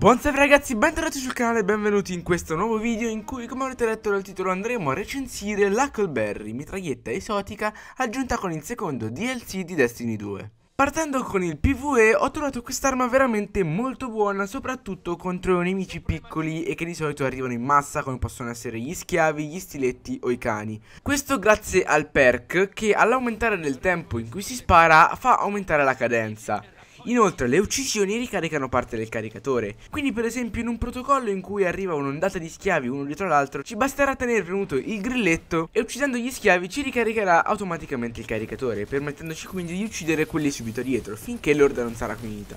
Buonasera ragazzi, bentornati sul canale e benvenuti in questo nuovo video in cui, come avete letto dal titolo, andremo a recensire l'Huckleberry, mitraglietta esotica aggiunta con il secondo DLC di Destiny 2. Partendo con il PvE ho trovato quest'arma veramente molto buona soprattutto contro nemici piccoli e che di solito arrivano in massa come possono essere gli schiavi, gli stiletti o i cani. Questo grazie al perk che all'aumentare del tempo in cui si spara fa aumentare la cadenza. Inoltre le uccisioni ricaricano parte del caricatore, quindi per esempio in un protocollo in cui arriva un'ondata di schiavi uno dietro l'altro ci basterà tenere premuto il grilletto e uccidendo gli schiavi ci ricaricherà automaticamente il caricatore, permettendoci quindi di uccidere quelli subito dietro finché l'orda non sarà finita.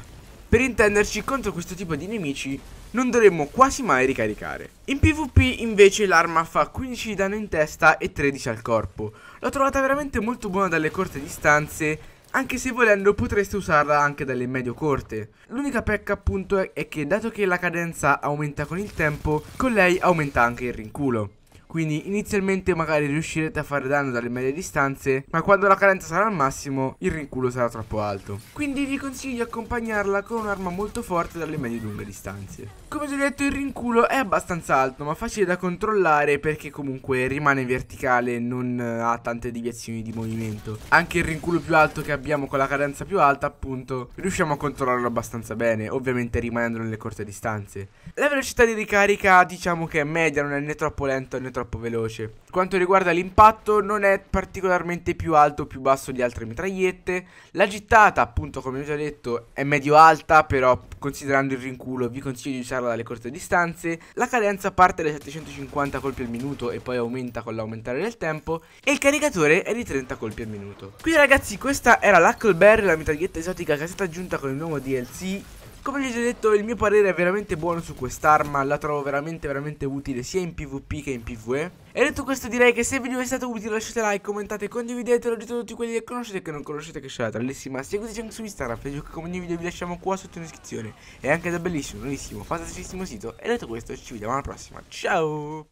Per intenderci, contro questo tipo di nemici non dovremmo quasi mai ricaricare. In PvP invece l'arma fa 15 di danno in testa e 13 al corpo. L'ho trovata veramente molto buona dalle corte distanze anche se volendo potreste usarla anche dalle medio corte. L'unica pecca appunto è che dato che la cadenza aumenta con il tempo, con lei aumenta anche il rinculo. Quindi inizialmente magari riuscirete a fare danno dalle medie distanze, ma quando la carenza sarà al massimo il rinculo sarà troppo alto. Quindi vi consiglio di accompagnarla con un'arma molto forte dalle medie e lunghe distanze. Come vi ho detto il rinculo è abbastanza alto ma facile da controllare perché comunque rimane verticale e non eh, ha tante deviazioni di movimento. Anche il rinculo più alto che abbiamo con la carenza più alta appunto riusciamo a controllarlo abbastanza bene, ovviamente rimanendo nelle corte distanze. La velocità di ricarica diciamo che è media, non è né troppo lento né troppo troppo veloce. quanto riguarda l'impatto non è particolarmente più alto o più basso di altre mitragliette. La gittata appunto come ho già detto è medio alta però considerando il rinculo vi consiglio di usarla dalle corte distanze. La cadenza parte alle 750 colpi al minuto e poi aumenta con l'aumentare del tempo e il caricatore è di 30 colpi al minuto. Quindi ragazzi questa era l'Huckleberry, la mitraglietta esotica che è stata aggiunta con il nuovo DLC come vi ho già detto il mio parere è veramente buono su quest'arma, la trovo veramente veramente utile sia in pvp che in pve. E detto questo direi che se il video è stato utile lasciate like, commentate, condividetelo, a tutti quelli che conoscete e che non conoscete che scelta bellissima. Seguiteci anche su Instagram, Facebook, come ogni video vi lasciamo qua sotto in descrizione. E anche da bellissimo, nuovissimo, fantasticissimo sito. E detto questo ci vediamo alla prossima, ciao!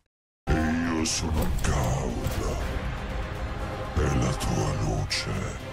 Io sono causa per la tua luce.